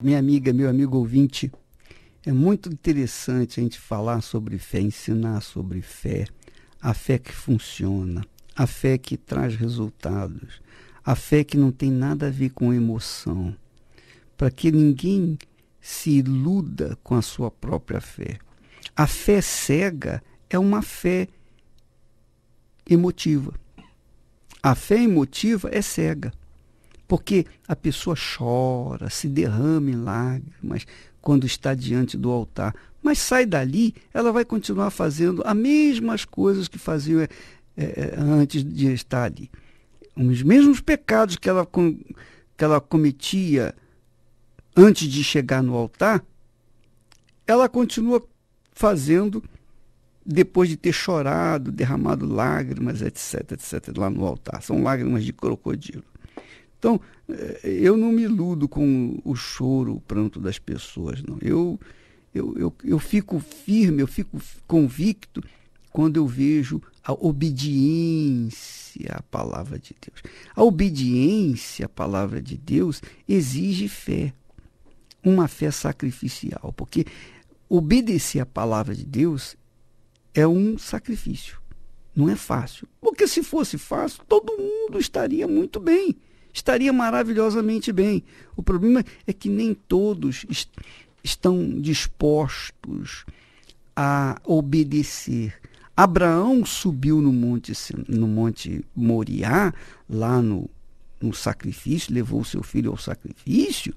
Minha amiga, meu amigo ouvinte, é muito interessante a gente falar sobre fé, ensinar sobre fé, a fé que funciona, a fé que traz resultados, a fé que não tem nada a ver com emoção, para que ninguém se iluda com a sua própria fé. A fé cega é uma fé emotiva. A fé emotiva é cega. Porque a pessoa chora, se derrama em lágrimas quando está diante do altar. Mas sai dali, ela vai continuar fazendo as mesmas coisas que fazia é, é, antes de estar ali. Os mesmos pecados que ela, que ela cometia antes de chegar no altar, ela continua fazendo depois de ter chorado, derramado lágrimas, etc, etc, lá no altar. São lágrimas de crocodilo. Então, eh, eu não me iludo com o choro, o pranto das pessoas, não. Eu, eu, eu, eu fico firme, eu fico convicto quando eu vejo a obediência à palavra de Deus. A obediência à palavra de Deus exige fé, uma fé sacrificial, porque obedecer à palavra de Deus é um sacrifício. Não é fácil. Porque se fosse fácil, todo mundo estaria muito bem estaria maravilhosamente bem. O problema é que nem todos est estão dispostos a obedecer. Abraão subiu no monte, no monte Moriá, lá no, no sacrifício, levou seu filho ao sacrifício,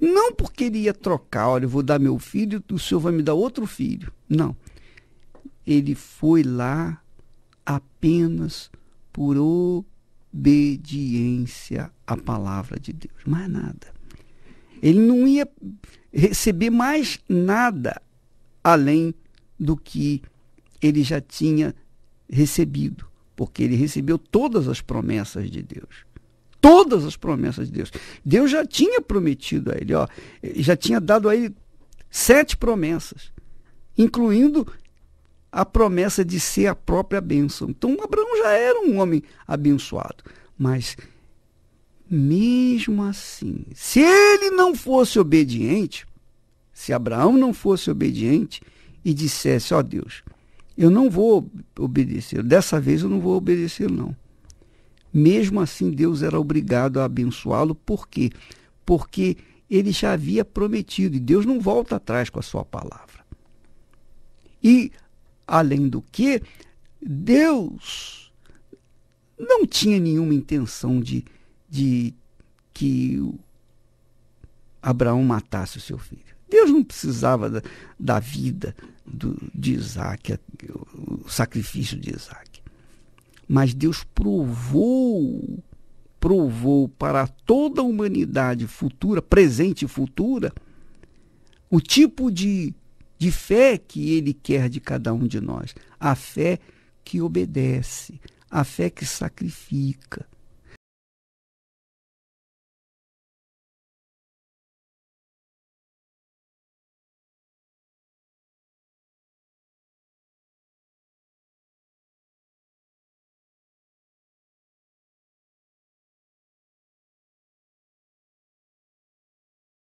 não porque ele ia trocar, olha, eu vou dar meu filho, o senhor vai me dar outro filho. Não. Ele foi lá apenas por obediência à palavra de Deus, mais nada. Ele não ia receber mais nada além do que ele já tinha recebido, porque ele recebeu todas as promessas de Deus. Todas as promessas de Deus. Deus já tinha prometido a ele, ó, já tinha dado a ele sete promessas, incluindo a promessa de ser a própria bênção. Então Abraão já era um homem abençoado, mas mesmo assim, se ele não fosse obediente, se Abraão não fosse obediente e dissesse, ó oh, Deus, eu não vou obedecer, dessa vez eu não vou obedecer não. Mesmo assim, Deus era obrigado a abençoá-lo, por quê? Porque ele já havia prometido e Deus não volta atrás com a sua palavra. E Além do que, Deus não tinha nenhuma intenção de, de que Abraão matasse o seu filho. Deus não precisava da, da vida do, de Isaac, o sacrifício de Isaac. Mas Deus provou, provou para toda a humanidade futura, presente e futura, o tipo de de fé que ele quer de cada um de nós, a fé que obedece, a fé que sacrifica,